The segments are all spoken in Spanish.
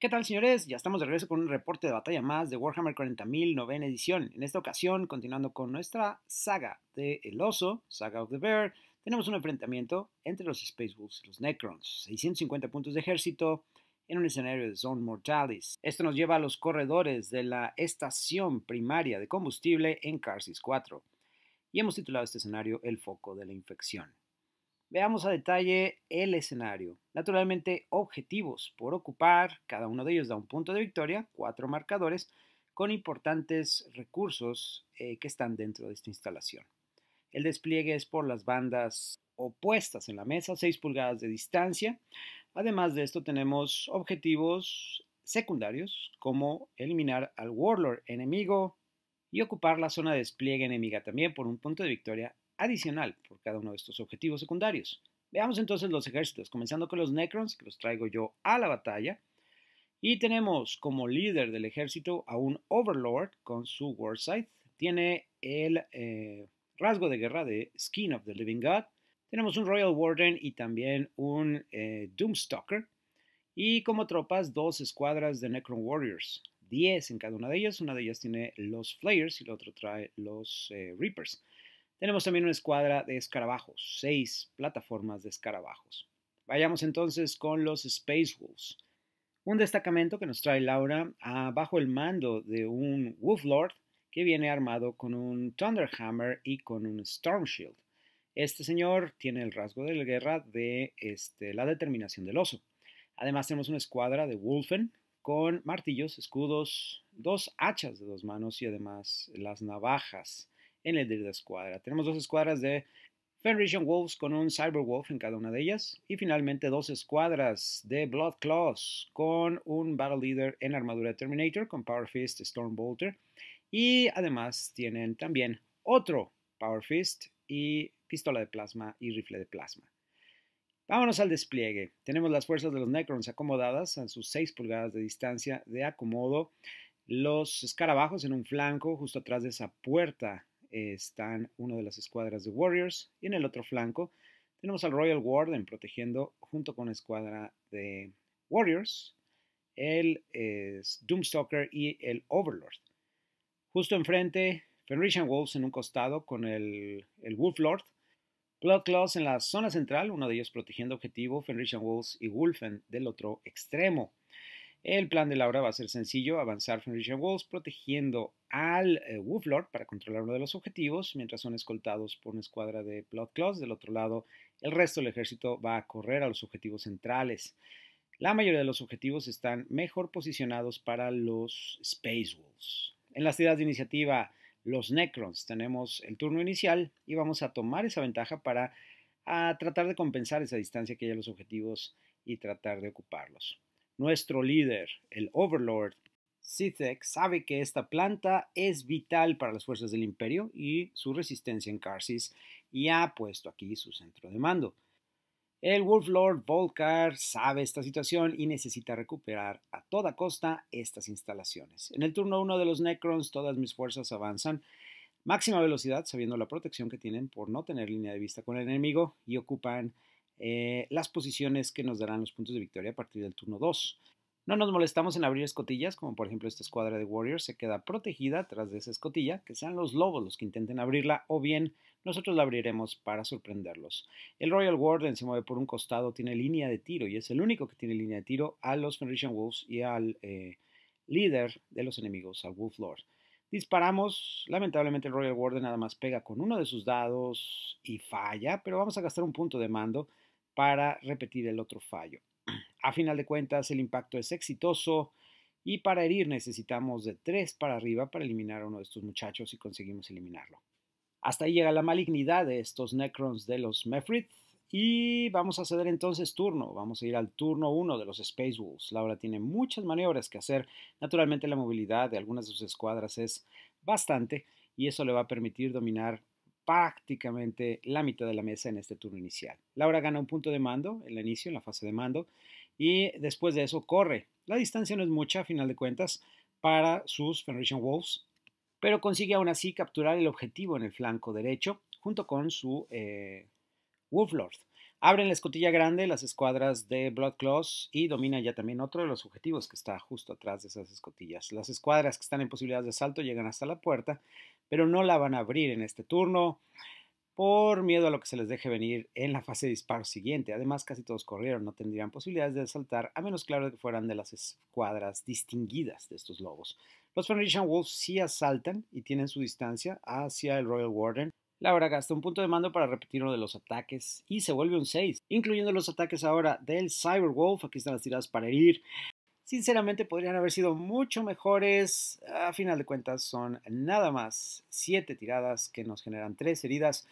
¿Qué tal señores? Ya estamos de regreso con un reporte de batalla más de Warhammer 40.000 novena edición. En esta ocasión, continuando con nuestra saga de El Oso, Saga of the Bear, tenemos un enfrentamiento entre los Space Wolves y los Necrons. 650 puntos de ejército en un escenario de Zone Mortalis. Esto nos lleva a los corredores de la estación primaria de combustible en Carsis 4. Y hemos titulado este escenario El Foco de la Infección. Veamos a detalle el escenario. Naturalmente, objetivos por ocupar, cada uno de ellos da un punto de victoria, cuatro marcadores, con importantes recursos eh, que están dentro de esta instalación. El despliegue es por las bandas opuestas en la mesa, 6 pulgadas de distancia. Además de esto tenemos objetivos secundarios como eliminar al warlord enemigo y ocupar la zona de despliegue enemiga también por un punto de victoria adicional por cada uno de estos objetivos secundarios. Veamos entonces los ejércitos, comenzando con los Necrons, que los traigo yo a la batalla. Y tenemos como líder del ejército a un Overlord con su Warsight. Tiene el eh, rasgo de guerra de Skin of the Living God. Tenemos un Royal Warden y también un eh, Doomstalker. Y como tropas, dos escuadras de Necron Warriors. Diez en cada una de ellas. Una de ellas tiene los Flayers y la otra trae los eh, Reapers. Tenemos también una escuadra de escarabajos, seis plataformas de escarabajos. Vayamos entonces con los Space Wolves. Un destacamento que nos trae Laura bajo el mando de un Wolf Lord que viene armado con un Thunderhammer y con un Storm Shield. Este señor tiene el rasgo de la guerra de este, la determinación del oso. Además tenemos una escuadra de Wolfen con martillos, escudos, dos hachas de dos manos y además las navajas en la de escuadra. Tenemos dos escuadras de Fenrisian Wolves con un Cyber Wolf en cada una de ellas. Y finalmente dos escuadras de Blood Claws con un Battle Leader en armadura Terminator con Power Fist Storm Bolter Y además tienen también otro Power Fist y pistola de plasma y rifle de plasma. Vámonos al despliegue. Tenemos las fuerzas de los Necrons acomodadas a sus 6 pulgadas de distancia de acomodo. Los escarabajos en un flanco justo atrás de esa puerta están una de las escuadras de Warriors y en el otro flanco tenemos al Royal Warden protegiendo junto con la escuadra de Warriors, el eh, Doomstalker y el Overlord. Justo enfrente, Fenrisian Wolves en un costado con el, el Wolflord, Bloodclaws en la zona central, uno de ellos protegiendo objetivo, Fenrisian Wolves y Wolfen del otro extremo. El plan de Laura va a ser sencillo, avanzar Richard Walls protegiendo al eh, Wolf Lord para controlar uno de los objetivos, mientras son escoltados por una escuadra de Bloodclaws. Del otro lado, el resto del ejército va a correr a los objetivos centrales. La mayoría de los objetivos están mejor posicionados para los Space Wolves. En las tiras de iniciativa, los Necrons, tenemos el turno inicial y vamos a tomar esa ventaja para ah, tratar de compensar esa distancia que hay a los objetivos y tratar de ocuparlos. Nuestro líder, el Overlord, Sithek, sabe que esta planta es vital para las fuerzas del imperio y su resistencia en Karsis y ha puesto aquí su centro de mando. El Wolf Lord Volcar sabe esta situación y necesita recuperar a toda costa estas instalaciones. En el turno 1 de los Necrons, todas mis fuerzas avanzan máxima velocidad, sabiendo la protección que tienen por no tener línea de vista con el enemigo, y ocupan eh, las posiciones que nos darán los puntos de victoria a partir del turno 2. No nos molestamos en abrir escotillas, como por ejemplo esta escuadra de Warriors se queda protegida tras de esa escotilla, que sean los lobos los que intenten abrirla o bien nosotros la abriremos para sorprenderlos. El Royal Warden se mueve por un costado, tiene línea de tiro y es el único que tiene línea de tiro a los Fenrisian Wolves y al eh, líder de los enemigos, al Wolf Lord. Disparamos, lamentablemente el Royal Warden nada más pega con uno de sus dados y falla, pero vamos a gastar un punto de mando para repetir el otro fallo. A final de cuentas, el impacto es exitoso y para herir necesitamos de tres para arriba para eliminar a uno de estos muchachos y conseguimos eliminarlo. Hasta ahí llega la malignidad de estos Necrons de los Mefrith y vamos a ceder entonces turno. Vamos a ir al turno 1 de los Space Wolves. Laura tiene muchas maniobras que hacer. Naturalmente la movilidad de algunas de sus escuadras es bastante y eso le va a permitir dominar prácticamente la mitad de la mesa en este turno inicial. Laura gana un punto de mando en el inicio, en la fase de mando, y después de eso corre. La distancia no es mucha, a final de cuentas, para sus Federation Wolves, pero consigue aún así capturar el objetivo en el flanco derecho junto con su eh, Wolf Lord. Abren la escotilla grande las escuadras de Bloodclaws y domina ya también otro de los objetivos que está justo atrás de esas escotillas. Las escuadras que están en posibilidades de asalto llegan hasta la puerta pero no la van a abrir en este turno por miedo a lo que se les deje venir en la fase de disparo siguiente. Además, casi todos corrieron, no tendrían posibilidades de saltar, a menos claro que fueran de las escuadras distinguidas de estos lobos. Los foundation Wolves sí asaltan y tienen su distancia hacia el Royal Warden. Laura gasta un punto de mando para repetir uno de los ataques y se vuelve un 6, incluyendo los ataques ahora del Cyberwolf. Aquí están las tiradas para herir. Sinceramente podrían haber sido mucho mejores. A final de cuentas son nada más 7 tiradas que nos generan 3 heridas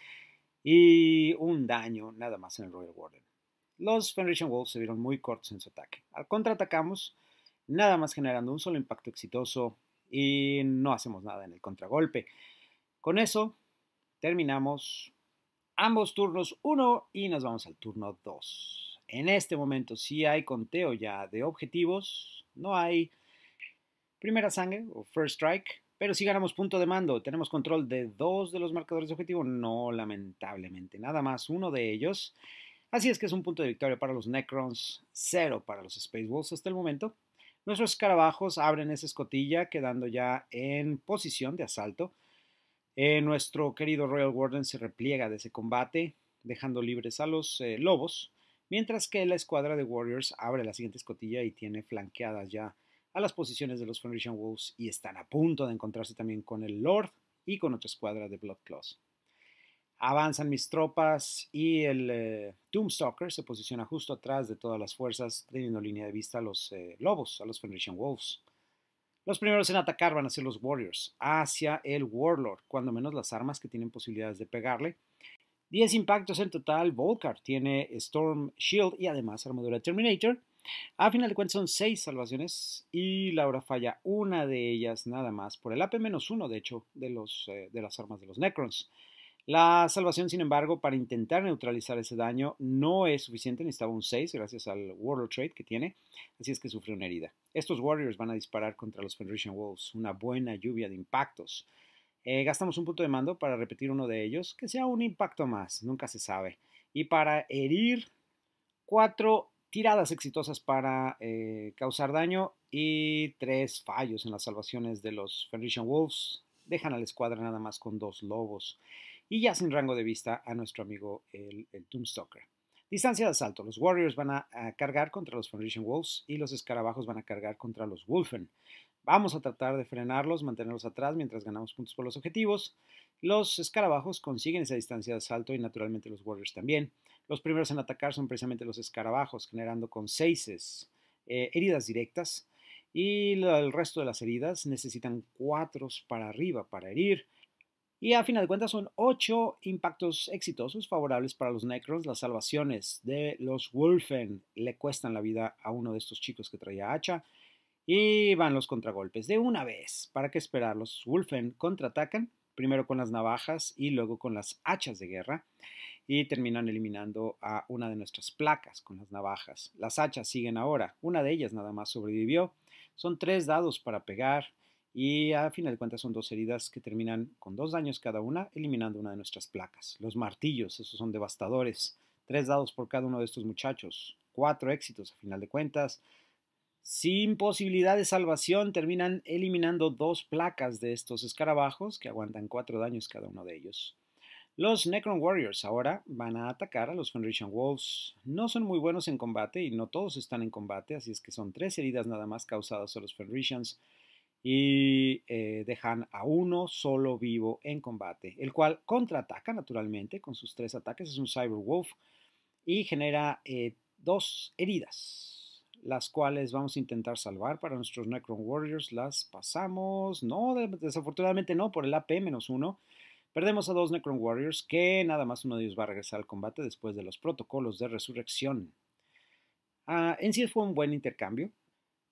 y un daño nada más en el Royal Warden. Los Fenrician Wolves se vieron muy cortos en su ataque. Al contraatacamos, nada más generando un solo impacto exitoso y no hacemos nada en el contragolpe. Con eso terminamos ambos turnos 1 y nos vamos al turno 2. En este momento sí hay conteo ya de objetivos, no hay primera sangre o first strike, pero sí ganamos punto de mando, tenemos control de dos de los marcadores de objetivo, no lamentablemente, nada más uno de ellos. Así es que es un punto de victoria para los Necrons, cero para los Space Wolves hasta el momento. Nuestros escarabajos abren esa escotilla, quedando ya en posición de asalto. Eh, nuestro querido Royal Warden se repliega de ese combate, dejando libres a los eh, lobos. Mientras que la escuadra de Warriors abre la siguiente escotilla y tiene flanqueadas ya a las posiciones de los Foundation Wolves y están a punto de encontrarse también con el Lord y con otra escuadra de Bloodclaws. Avanzan mis tropas y el eh, Tombstalker se posiciona justo atrás de todas las fuerzas, teniendo línea de vista a los eh, lobos, a los Foundation Wolves. Los primeros en atacar van a ser los Warriors, hacia el Warlord, cuando menos las armas que tienen posibilidades de pegarle. 10 impactos en total. Volcar tiene Storm Shield y además armadura Terminator. A final de cuentas son 6 salvaciones y Laura falla una de ellas nada más por el AP-1, de hecho, de, eh, de las armas de los Necrons. La salvación, sin embargo, para intentar neutralizar ese daño no es suficiente. Necesitaba un 6 gracias al World Trade que tiene, así es que sufrió una herida. Estos Warriors van a disparar contra los Federation Wolves, una buena lluvia de impactos. Eh, gastamos un punto de mando para repetir uno de ellos, que sea un impacto más, nunca se sabe. Y para herir, cuatro tiradas exitosas para eh, causar daño y tres fallos en las salvaciones de los Fenrician Wolves. Dejan a la escuadra nada más con dos lobos. Y ya sin rango de vista a nuestro amigo el, el Tombstalker. Distancia de asalto. Los Warriors van a, cargar contra los Fenrician Wolves y los escarabajos van a cargar contra los Wolfen. Vamos a tratar de frenarlos, mantenerlos atrás mientras ganamos puntos por los objetivos. Los escarabajos consiguen esa distancia de asalto y naturalmente los Warriors también. Los primeros en atacar son precisamente los escarabajos, generando con seis eh, heridas directas. Y el resto de las heridas necesitan cuatro para arriba para herir. Y a final de cuentas son ocho impactos exitosos favorables para los Necrons. Las salvaciones de los Wolfen le cuestan la vida a uno de estos chicos que traía hacha. Y van los contragolpes de una vez. ¿Para qué esperarlos? Wolfen contraatacan, primero con las navajas y luego con las hachas de guerra. Y terminan eliminando a una de nuestras placas con las navajas. Las hachas siguen ahora. Una de ellas nada más sobrevivió. Son tres dados para pegar. Y a final de cuentas son dos heridas que terminan con dos daños cada una, eliminando una de nuestras placas. Los martillos, esos son devastadores. Tres dados por cada uno de estos muchachos. Cuatro éxitos a final de cuentas. Sin posibilidad de salvación, terminan eliminando dos placas de estos escarabajos que aguantan cuatro daños cada uno de ellos. Los Necron Warriors ahora van a atacar a los Fenrisian Wolves. No son muy buenos en combate y no todos están en combate, así es que son tres heridas nada más causadas a los Fenrisians y eh, dejan a uno solo vivo en combate, el cual contraataca naturalmente con sus tres ataques, es un Cyber Wolf y genera eh, dos heridas las cuales vamos a intentar salvar para nuestros Necron Warriors. Las pasamos, no, desafortunadamente no, por el AP-1. Perdemos a dos Necron Warriors, que nada más uno de ellos va a regresar al combate después de los protocolos de resurrección. Ah, en sí fue un buen intercambio.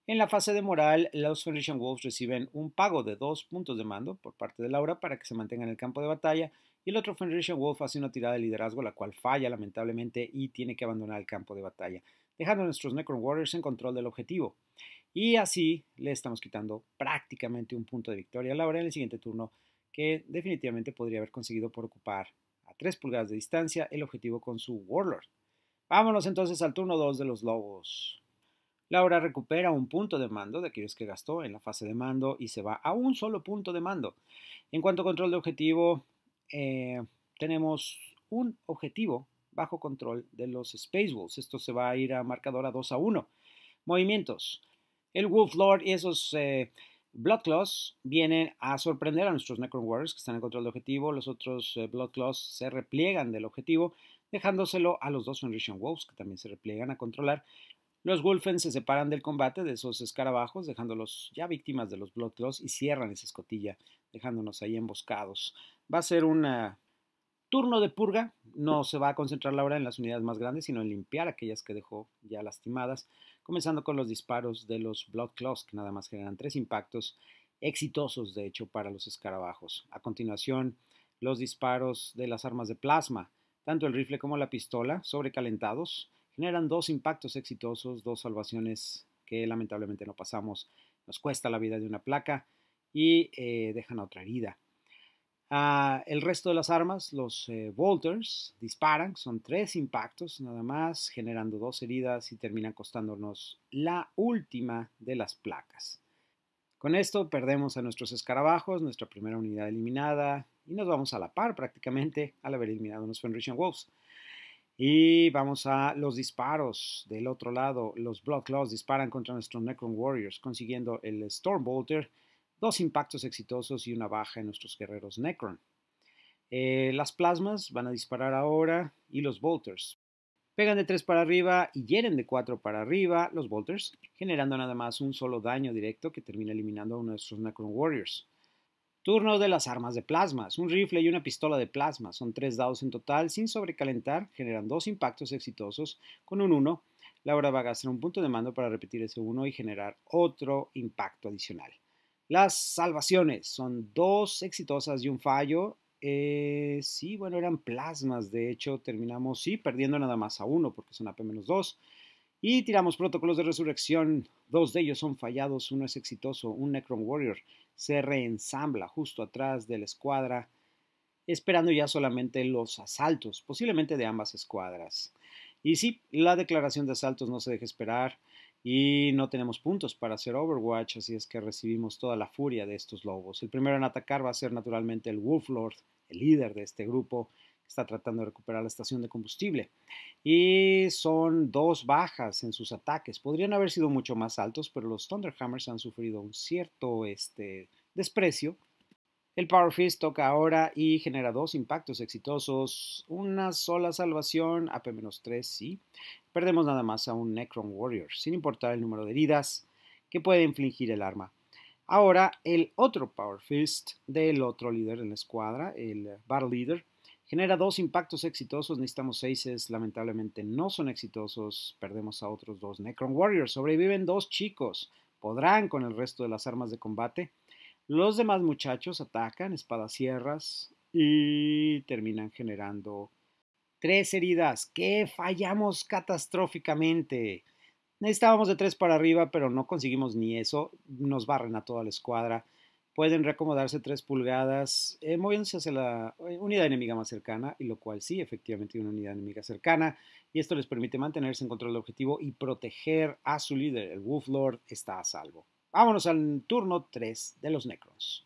En la fase de moral, los Foundation Wolves reciben un pago de dos puntos de mando por parte de Laura para que se mantenga en el campo de batalla y el otro Foundation Wolf hace una tirada de liderazgo, la cual falla lamentablemente y tiene que abandonar el campo de batalla dejando a nuestros Necron Warriors en control del objetivo. Y así le estamos quitando prácticamente un punto de victoria a Laura en el siguiente turno, que definitivamente podría haber conseguido por ocupar a 3 pulgadas de distancia el objetivo con su Warlord. Vámonos entonces al turno 2 de los Lobos. Laura recupera un punto de mando de aquellos que gastó en la fase de mando y se va a un solo punto de mando. En cuanto a control de objetivo, eh, tenemos un objetivo bajo control de los Space Wolves. Esto se va a ir a a 2 a 1. Movimientos. El Wolf Lord y esos eh, Claws vienen a sorprender a nuestros Necron Warriors que están en control del objetivo. Los otros eh, Blood Claws se repliegan del objetivo, dejándoselo a los dos Fenrician Wolves que también se repliegan a controlar. Los Wolfen se separan del combate de esos escarabajos, dejándolos ya víctimas de los Claws. y cierran esa escotilla, dejándonos ahí emboscados. Va a ser una turno de purga no se va a concentrar la hora en las unidades más grandes, sino en limpiar aquellas que dejó ya lastimadas, comenzando con los disparos de los Blood Claws, que nada más generan tres impactos exitosos, de hecho, para los escarabajos. A continuación, los disparos de las armas de plasma, tanto el rifle como la pistola, sobrecalentados, generan dos impactos exitosos, dos salvaciones que lamentablemente no pasamos, nos cuesta la vida de una placa y eh, dejan otra herida. Ah, el resto de las armas, los Volters, eh, disparan, son tres impactos nada más, generando dos heridas y terminan costándonos la última de las placas. Con esto perdemos a nuestros escarabajos, nuestra primera unidad eliminada, y nos vamos a la par prácticamente al haber eliminado a los Fenrician Wolves. Y vamos a los disparos del otro lado. Los Bloodclaws disparan contra nuestros Necron Warriors, consiguiendo el Storm Bolter dos impactos exitosos y una baja en nuestros guerreros Necron. Eh, las plasmas van a disparar ahora y los bolters. Pegan de 3 para arriba y hieren de 4 para arriba los bolters, generando nada más un solo daño directo que termina eliminando a uno de Necron Warriors. Turno de las armas de plasmas, un rifle y una pistola de plasma. Son tres dados en total sin sobrecalentar, generan dos impactos exitosos con un 1. Laura va a gastar un punto de mando para repetir ese 1 y generar otro impacto adicional. Las salvaciones son dos exitosas y un fallo. Eh, sí, bueno, eran plasmas. De hecho, terminamos, sí, perdiendo nada más a uno porque son AP-2. Y tiramos protocolos de resurrección. Dos de ellos son fallados, uno es exitoso, un Necron Warrior. Se reensambla justo atrás de la escuadra, esperando ya solamente los asaltos, posiblemente de ambas escuadras. Y sí, la declaración de asaltos no se deja esperar. Y no tenemos puntos para hacer Overwatch, así es que recibimos toda la furia de estos lobos. El primero en atacar va a ser naturalmente el Wolf Lord, el líder de este grupo, que está tratando de recuperar la estación de combustible. Y son dos bajas en sus ataques. Podrían haber sido mucho más altos, pero los Thunderhammers han sufrido un cierto este, desprecio. El Power Fist toca ahora y genera dos impactos exitosos, una sola salvación, AP-3, sí perdemos nada más a un Necron Warrior, sin importar el número de heridas que puede infligir el arma. Ahora, el otro Power Fist del otro líder de la escuadra, el Battle Leader, genera dos impactos exitosos. Necesitamos seis, lamentablemente no son exitosos. Perdemos a otros dos Necron Warriors. Sobreviven dos chicos. Podrán con el resto de las armas de combate. Los demás muchachos atacan, espadas sierras y terminan generando Tres heridas. que fallamos catastróficamente? Necesitábamos de tres para arriba, pero no conseguimos ni eso. Nos barren a toda la escuadra. Pueden reacomodarse tres pulgadas, eh, moviéndose hacia la eh, unidad enemiga más cercana, y lo cual sí, efectivamente, una unidad enemiga cercana. Y esto les permite mantenerse en control del objetivo y proteger a su líder. El Wolf Lord está a salvo. Vámonos al turno 3 de los Necrons.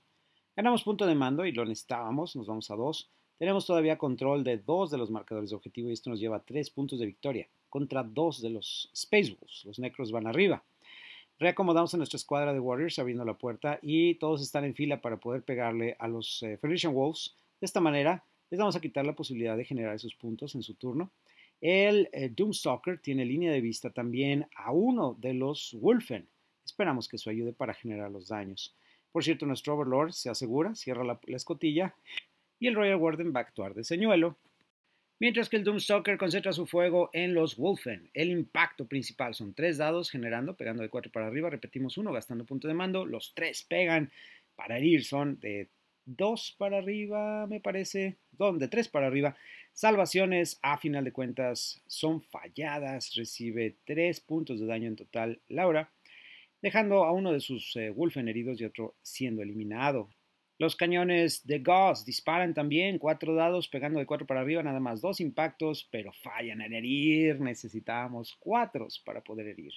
Ganamos punto de mando y lo necesitábamos, nos vamos a dos. Tenemos todavía control de dos de los marcadores de objetivo y esto nos lleva a tres puntos de victoria contra dos de los Space Wolves. Los Necros van arriba. Reacomodamos a nuestra escuadra de Warriors abriendo la puerta y todos están en fila para poder pegarle a los eh, Felician Wolves. De esta manera les vamos a quitar la posibilidad de generar esos puntos en su turno. El eh, Doomstalker tiene línea de vista también a uno de los Wolfen. Esperamos que eso ayude para generar los daños. Por cierto, nuestro Overlord se asegura, cierra la escotilla y el Royal Warden va a actuar de señuelo, mientras que el Doomstalker concentra su fuego en los Wolfen. El impacto principal son tres dados generando, pegando de cuatro para arriba, repetimos uno, gastando punto de mando, los tres pegan para herir, son de dos para arriba, me parece, don, de tres para arriba. Salvaciones, a final de cuentas, son falladas, recibe tres puntos de daño en total Laura, dejando a uno de sus eh, Wolfen heridos y otro siendo eliminado. Los cañones de Goss disparan también cuatro dados, pegando de cuatro para arriba, nada más dos impactos, pero fallan en herir. Necesitábamos cuatro para poder herir.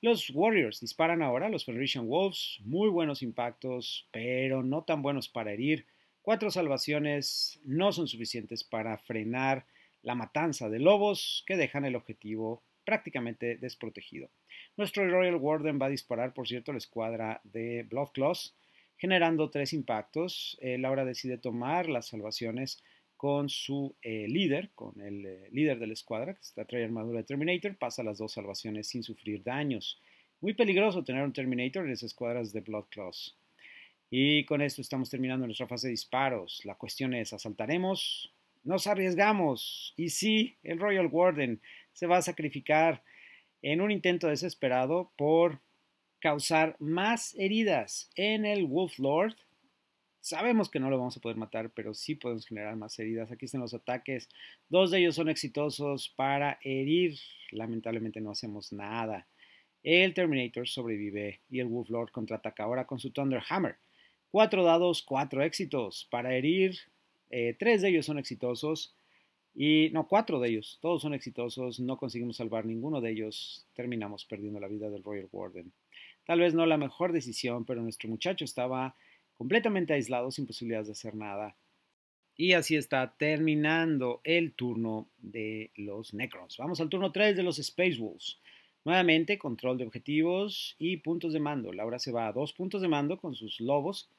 Los Warriors disparan ahora, los Federation Wolves, muy buenos impactos, pero no tan buenos para herir. Cuatro salvaciones no son suficientes para frenar la matanza de lobos que dejan el objetivo prácticamente desprotegido. Nuestro Royal Warden va a disparar, por cierto, la escuadra de Claws, generando tres impactos. Eh, Laura decide tomar las salvaciones con su eh, líder, con el eh, líder de la escuadra, que está trayendo armadura de Terminator, pasa las dos salvaciones sin sufrir daños. Muy peligroso tener un Terminator en las escuadras de Bloodclaws. Y con esto estamos terminando nuestra fase de disparos. La cuestión es, ¿asaltaremos? ¿Nos arriesgamos? Y sí, el Royal Warden se va a sacrificar en un intento desesperado por causar más heridas en el Wolf Lord. Sabemos que no lo vamos a poder matar, pero sí podemos generar más heridas. Aquí están los ataques. Dos de ellos son exitosos para herir. Lamentablemente no hacemos nada. El Terminator sobrevive y el Wolf Lord contraataca ahora con su Thunder Hammer. Cuatro dados, cuatro éxitos para herir. Eh, tres de ellos son exitosos. Y no, cuatro de ellos. Todos son exitosos. No conseguimos salvar ninguno de ellos. Terminamos perdiendo la vida del Royal Warden. Tal vez no la mejor decisión, pero nuestro muchacho estaba completamente aislado, sin posibilidades de hacer nada. Y así está terminando el turno de los Necrons. Vamos al turno 3 de los Space Wolves. Nuevamente, control de objetivos y puntos de mando. Laura se va a dos puntos de mando con sus lobos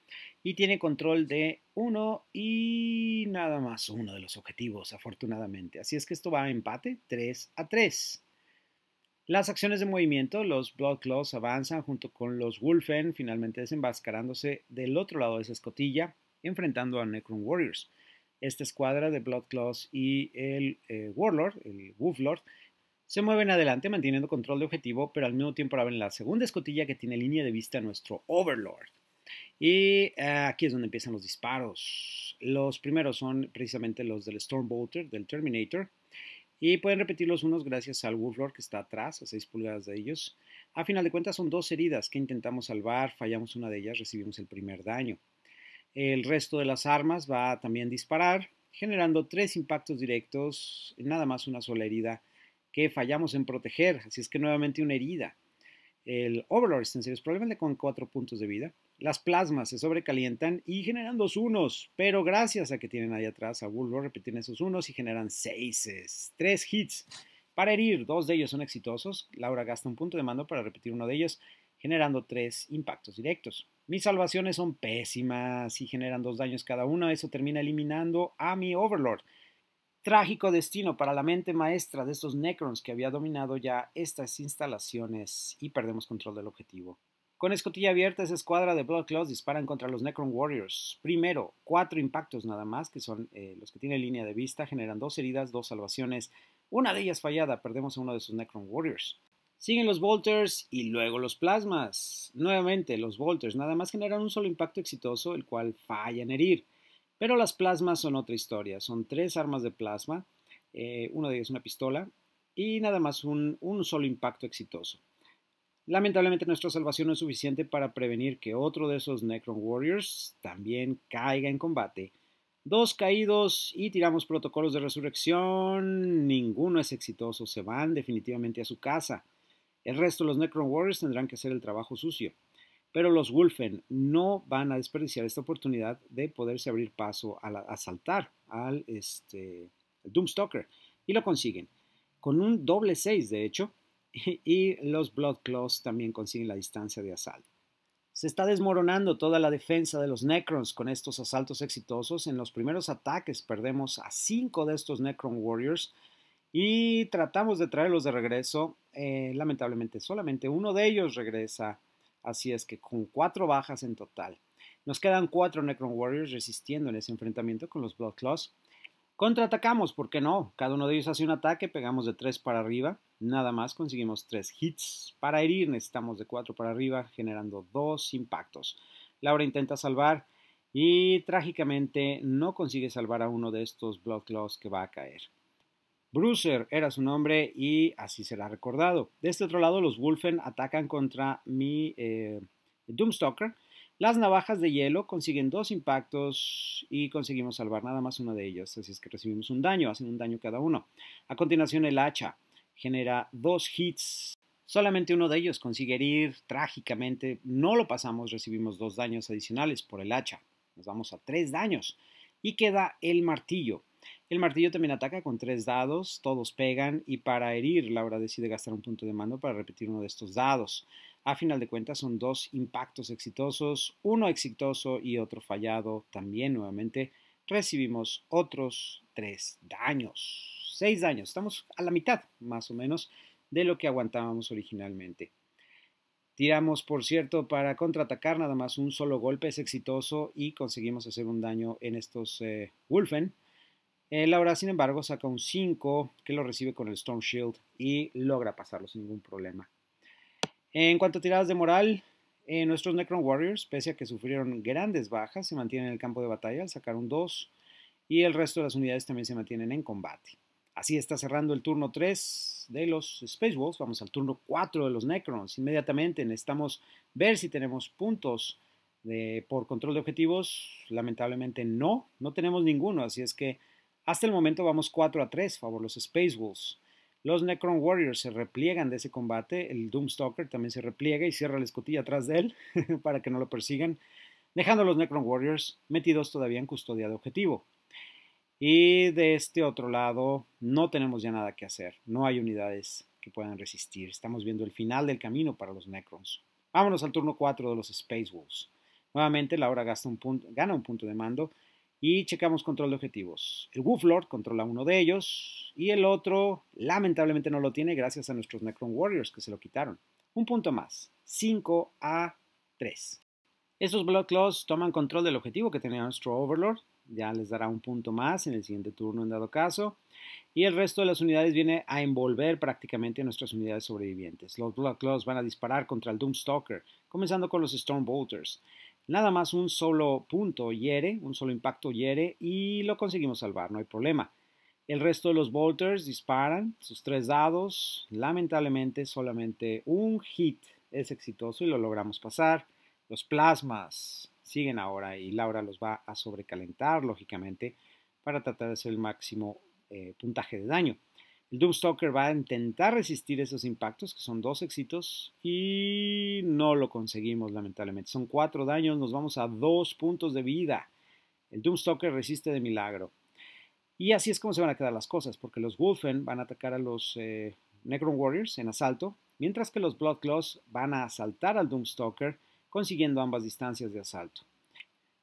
y tiene control de uno y nada más uno de los objetivos, afortunadamente. Así es que esto va a empate 3 a 3. Las acciones de movimiento, los Blood Claws avanzan junto con los Wolfen, finalmente desembascarándose del otro lado de esa escotilla, enfrentando a Necron Warriors. Esta escuadra de Blood Claws y el eh, Warlord, el Wolflord, se mueven adelante manteniendo control de objetivo, pero al mismo tiempo abren la segunda escotilla que tiene línea de vista nuestro Overlord. Y eh, aquí es donde empiezan los disparos. Los primeros son precisamente los del Stormbolter, del Terminator, y pueden repetirlos unos gracias al lord que está atrás, a 6 pulgadas de ellos. A final de cuentas son dos heridas que intentamos salvar, fallamos una de ellas, recibimos el primer daño. El resto de las armas va a disparar, generando tres impactos directos, nada más una sola herida que fallamos en proteger, así es que nuevamente una herida. El Overlord está en serios probablemente con 4 puntos de vida. Las plasmas se sobrecalientan y generan dos unos, pero gracias a que tienen ahí atrás a Bulbo, repiten esos unos y generan seis, tres hits. Para herir, dos de ellos son exitosos. Laura gasta un punto de mando para repetir uno de ellos, generando tres impactos directos. Mis salvaciones son pésimas y generan dos daños cada uno. Eso termina eliminando a mi Overlord. Trágico destino para la mente maestra de estos Necrons que había dominado ya estas instalaciones y perdemos control del objetivo. Con escotilla abierta, esa escuadra de Claws disparan contra los Necron Warriors. Primero, cuatro impactos nada más, que son eh, los que tienen línea de vista, generan dos heridas, dos salvaciones. Una de ellas fallada, perdemos a uno de sus Necron Warriors. Siguen los Volters y luego los Plasmas. Nuevamente, los Volters nada más generan un solo impacto exitoso, el cual falla en herir. Pero las Plasmas son otra historia. Son tres armas de plasma, eh, una de ellas una pistola, y nada más un solo impacto exitoso. Lamentablemente nuestra salvación no es suficiente para prevenir que otro de esos Necron Warriors también caiga en combate. Dos caídos y tiramos protocolos de resurrección. Ninguno es exitoso. Se van definitivamente a su casa. El resto de los Necron Warriors tendrán que hacer el trabajo sucio. Pero los Wolfen no van a desperdiciar esta oportunidad de poderse abrir paso al asaltar al este, Doomstalker. Y lo consiguen. Con un doble 6, de hecho, y los Blood Claws también consiguen la distancia de asalto. Se está desmoronando toda la defensa de los Necrons con estos asaltos exitosos. En los primeros ataques perdemos a 5 de estos Necron Warriors y tratamos de traerlos de regreso. Eh, lamentablemente solamente uno de ellos regresa, así es que con 4 bajas en total. Nos quedan 4 Necron Warriors resistiendo en ese enfrentamiento con los Blood Claws. Contraatacamos, ¿por qué no? Cada uno de ellos hace un ataque, pegamos de 3 para arriba. Nada más conseguimos 3 hits. Para herir necesitamos de 4 para arriba, generando dos impactos. Laura intenta salvar y trágicamente no consigue salvar a uno de estos Blood Claws que va a caer. Bruiser era su nombre y así será recordado. De este otro lado, los Wolfen atacan contra mi eh, Doomstalker. Las navajas de hielo consiguen dos impactos y conseguimos salvar nada más uno de ellos, así es que recibimos un daño, hacen un daño cada uno. A continuación el hacha genera dos hits. Solamente uno de ellos consigue herir trágicamente. No lo pasamos, recibimos dos daños adicionales por el hacha. Nos vamos a tres daños. Y queda el martillo. El martillo también ataca con tres dados, todos pegan y para herir Laura decide gastar un punto de mando para repetir uno de estos dados. A final de cuentas son dos impactos exitosos, uno exitoso y otro fallado. También nuevamente recibimos otros tres daños. 6 daños. Estamos a la mitad, más o menos, de lo que aguantábamos originalmente. Tiramos, por cierto, para contraatacar nada más un solo golpe, es exitoso y conseguimos hacer un daño en estos eh, Wolfen. Laura, sin embargo, saca un 5 que lo recibe con el Storm Shield y logra pasarlo sin ningún problema. En cuanto a tiradas de moral, eh, nuestros Necron Warriors, pese a que sufrieron grandes bajas, se mantienen en el campo de batalla al sacar un 2 y el resto de las unidades también se mantienen en combate. Así está cerrando el turno 3 de los Space Wolves. Vamos al turno 4 de los Necrons. Inmediatamente necesitamos ver si tenemos puntos de, por control de objetivos. Lamentablemente no, no tenemos ninguno. Así es que hasta el momento vamos 4 a 3 favor los Space Wolves. Los Necron Warriors se repliegan de ese combate. El Doomstalker también se repliega y cierra la escotilla atrás de él para que no lo persigan, dejando a los Necron Warriors metidos todavía en custodia de objetivo. Y de este otro lado, no tenemos ya nada que hacer. No hay unidades que puedan resistir. Estamos viendo el final del camino para los Necrons. Vámonos al turno 4 de los Space Wolves. Nuevamente, Laura gasta gana un punto de mando y checamos control de objetivos. El Lord controla uno de ellos y el otro lamentablemente no lo tiene gracias a nuestros Necron Warriors que se lo quitaron. Un punto más, 5 a 3. Estos Claws toman control del objetivo que tenía nuestro Overlord ya les dará un punto más en el siguiente turno en dado caso. Y el resto de las unidades viene a envolver prácticamente a nuestras unidades sobrevivientes. Los Blood Claws van a disparar contra el Doomstalker, comenzando con los Storm Bolters. Nada más un solo punto hiere, un solo impacto hiere y lo conseguimos salvar, no hay problema. El resto de los Bolters disparan sus tres dados. Lamentablemente solamente un hit es exitoso y lo logramos pasar. Los plasmas siguen ahora y Laura los va a sobrecalentar, lógicamente, para tratar de hacer el máximo eh, puntaje de daño. El Doomstalker va a intentar resistir esos impactos, que son dos éxitos, y no lo conseguimos, lamentablemente. Son cuatro daños, nos vamos a dos puntos de vida. El Doomstalker resiste de milagro. Y así es como se van a quedar las cosas, porque los Wolfen van a atacar a los eh, Necron Warriors en asalto, mientras que los Claws van a asaltar al Doomstalker consiguiendo ambas distancias de asalto.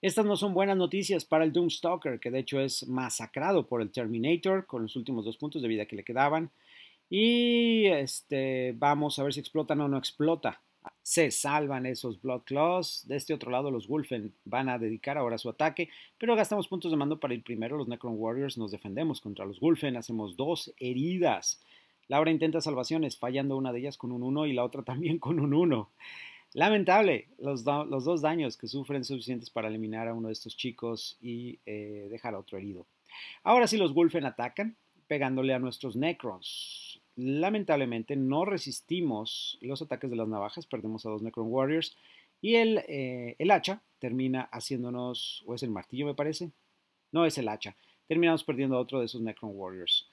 Estas no son buenas noticias para el Doomstalker, que de hecho es masacrado por el Terminator con los últimos dos puntos de vida que le quedaban. Y este, vamos a ver si explota o no explota. Se salvan esos Blood Claws. De este otro lado, los Wolfen van a dedicar ahora su ataque, pero gastamos puntos de mando para ir primero. Los Necron Warriors nos defendemos contra los Wolfen, hacemos dos heridas. Laura intenta salvaciones, fallando una de ellas con un 1 y la otra también con un 1. Lamentable los, dos daños que sufren suficientes para eliminar a uno de estos chicos y eh, dejar a otro herido. Ahora sí los Wolfen atacan, pegándole a nuestros Necrons. Lamentablemente no resistimos los ataques de las navajas, perdemos a dos Necron Warriors y el, eh, el hacha termina haciéndonos, o es el martillo me parece, no es el hacha, terminamos perdiendo a otro de esos Necron Warriors.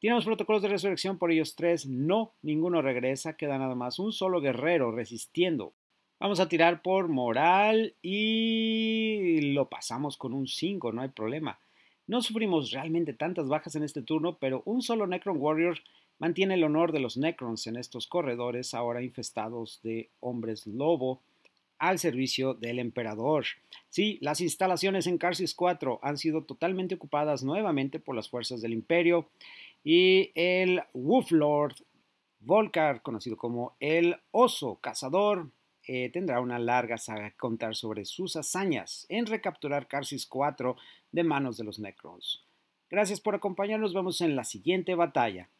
Tenemos protocolos de resurrección por ellos tres, no, ninguno regresa, queda nada más un solo guerrero resistiendo Vamos a tirar por moral y lo pasamos con un 5, no hay problema. No sufrimos realmente tantas bajas en este turno, pero un solo Necron Warrior mantiene el honor de los Necrons en estos corredores ahora infestados de hombres lobo al servicio del emperador. Sí, las instalaciones en Carsis 4 han sido totalmente ocupadas nuevamente por las fuerzas del imperio y el Wolf Lord Volcar, conocido como el oso cazador, eh, tendrá una larga saga contar sobre sus hazañas en recapturar Carsis 4 de manos de los Necrons. Gracias por acompañarnos, vemos en la siguiente batalla.